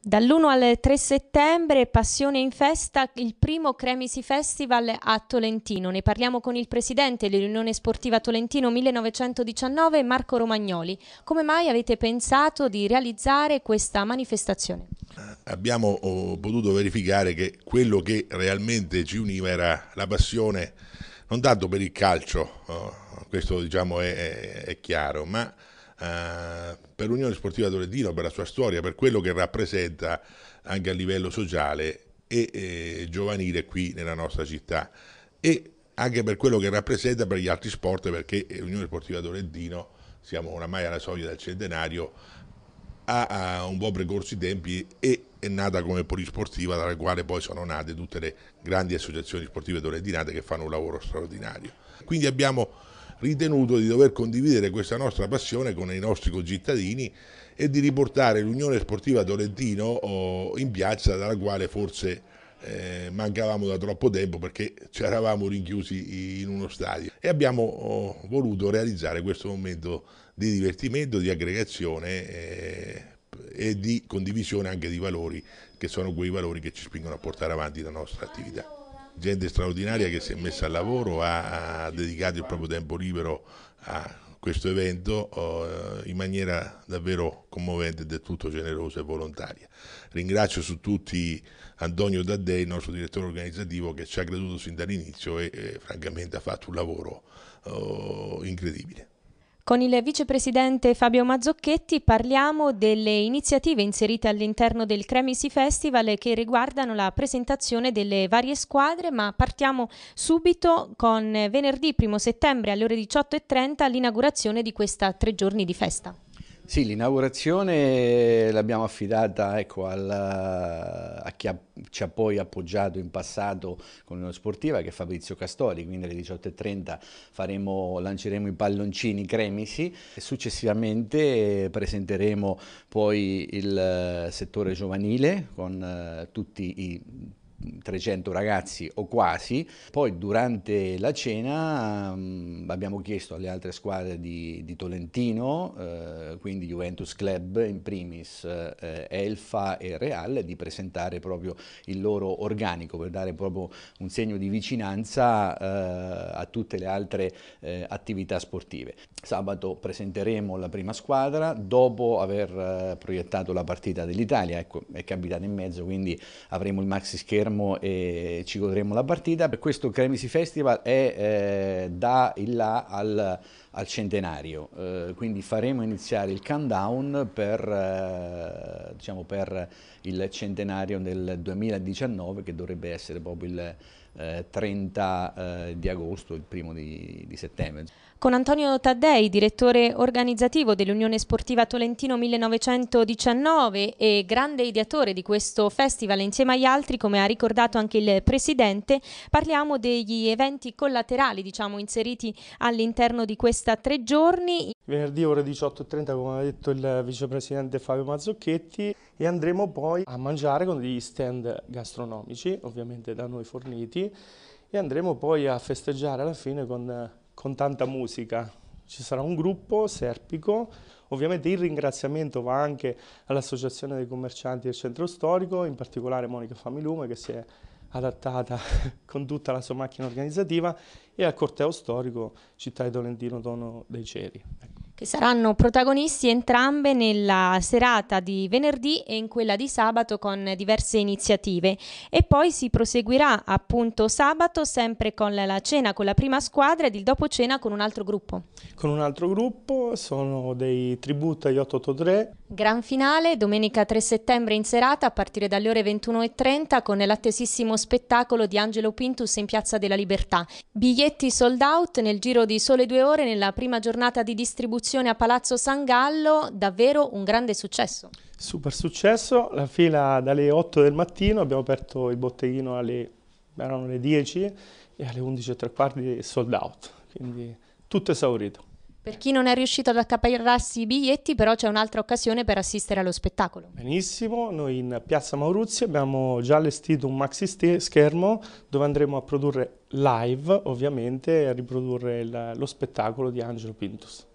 Dall'1 al 3 settembre Passione in Festa, il primo Cremisi Festival a Tolentino. Ne parliamo con il presidente dell'Unione Sportiva Tolentino 1919, Marco Romagnoli. Come mai avete pensato di realizzare questa manifestazione? Eh, abbiamo oh, potuto verificare che quello che realmente ci univa era la passione non tanto per il calcio, oh, questo diciamo è, è chiaro, ma eh, per l'Unione Sportiva Toledino, per la sua storia, per quello che rappresenta anche a livello sociale e eh, giovanile qui nella nostra città e anche per quello che rappresenta per gli altri sport perché l'Unione Sportiva Torrentino siamo oramai alla soglia del centenario ha, un buon percorso i tempi e è nata come polisportiva dalla quale poi sono nate tutte le grandi associazioni sportive torrentinate che fanno un lavoro straordinario quindi abbiamo ritenuto di dover condividere questa nostra passione con i nostri concittadini e di riportare l'Unione Sportiva Tolentino oh, in piazza dalla quale forse eh, mancavamo da troppo tempo perché ci eravamo rinchiusi in uno stadio e abbiamo oh, voluto realizzare questo momento di divertimento, di aggregazione eh, e di condivisione anche di valori che sono quei valori che ci spingono a portare avanti la nostra attività gente straordinaria che si è messa al lavoro, ha, ha dedicato il proprio tempo libero a questo evento uh, in maniera davvero commovente, del tutto generosa e volontaria. Ringrazio su tutti Antonio Daddei, il nostro direttore organizzativo, che ci ha creduto sin dall'inizio e, eh, francamente ha fatto un lavoro uh, incredibile. Con il vicepresidente Fabio Mazzocchetti parliamo delle iniziative inserite all'interno del Cremisi Festival che riguardano la presentazione delle varie squadre, ma partiamo subito con venerdì 1 settembre alle ore 18.30 l'inaugurazione di questa tre giorni di festa. Sì, l'inaugurazione l'abbiamo affidata ecco, al, a chi ha, ci ha poi appoggiato in passato con l'Unione Sportiva, che è Fabrizio Castori, quindi alle 18.30 faremo, lanceremo i palloncini cremisi e successivamente presenteremo poi il eh, settore giovanile con eh, tutti i 300 ragazzi o quasi, poi durante la cena mh, mm, abbiamo chiesto alle altre squadre di, di Tolentino, eh, quindi Juventus Club in primis, eh, Elfa e Real, di presentare proprio il loro organico per dare proprio un segno di vicinanza eh, a tutte le altre eh, attività sportive. Sabato presenteremo la prima squadra dopo aver eh, proiettato la partita dell'Italia, ecco, è capitato in mezzo, quindi avremo il maxi schermo fermo e ci godremo la partita. Per questo Cremisi Festival è eh, da il là al, al centenario, eh, quindi faremo iniziare il countdown per, eh, diciamo per il centenario del 2019 che dovrebbe essere proprio il 30 eh, eh, di agosto, il primo di, di settembre. Con Antonio Taddei, direttore organizzativo dell'Unione Sportiva Tolentino 1919 e grande ideatore di questo festival insieme agli altri, come ha ricordato anche il Presidente, parliamo degli eventi collaterali diciamo, inseriti all'interno di questa tre giorni. Venerdì ore 18.30, come ha detto il Vicepresidente Fabio Mazzocchetti, e andremo poi a mangiare con degli stand gastronomici, ovviamente da noi forniti, e andremo poi a festeggiare alla fine con, con tanta musica. Ci sarà un gruppo serpico, ovviamente il ringraziamento va anche all'Associazione dei Commercianti del Centro Storico, in particolare Monica Familume che si è adattata con tutta la sua macchina organizzativa e al corteo storico Città di Tolentino Tono dei Ceri. Ecco che saranno protagonisti entrambe nella serata di venerdì e in quella di sabato con diverse iniziative e poi si proseguirà appunto sabato sempre con la cena con la prima squadra ed il dopo cena con un altro gruppo. Con un altro gruppo sono dei tributi agli 883 Gran finale domenica 3 settembre in serata a partire dalle ore 21.30 con l'attesissimo spettacolo di Angelo Pintus in Piazza della Libertà. Biglietti sold out nel giro di sole due ore nella prima giornata di distribuzione a Palazzo San Gallo, davvero un grande successo. Super successo, la fila dalle 8 del mattino, abbiamo aperto il botteghino alle, erano le 10 e alle 11.15 sold out, quindi tutto esaurito. Per chi non è riuscito ad accaparrarsi i biglietti, però c'è un'altra occasione per assistere allo spettacolo. Benissimo, noi in Piazza Mauruzzi abbiamo già allestito un maxi schermo dove andremo a produrre live, ovviamente, a riprodurre lo spettacolo di Angelo Pintus.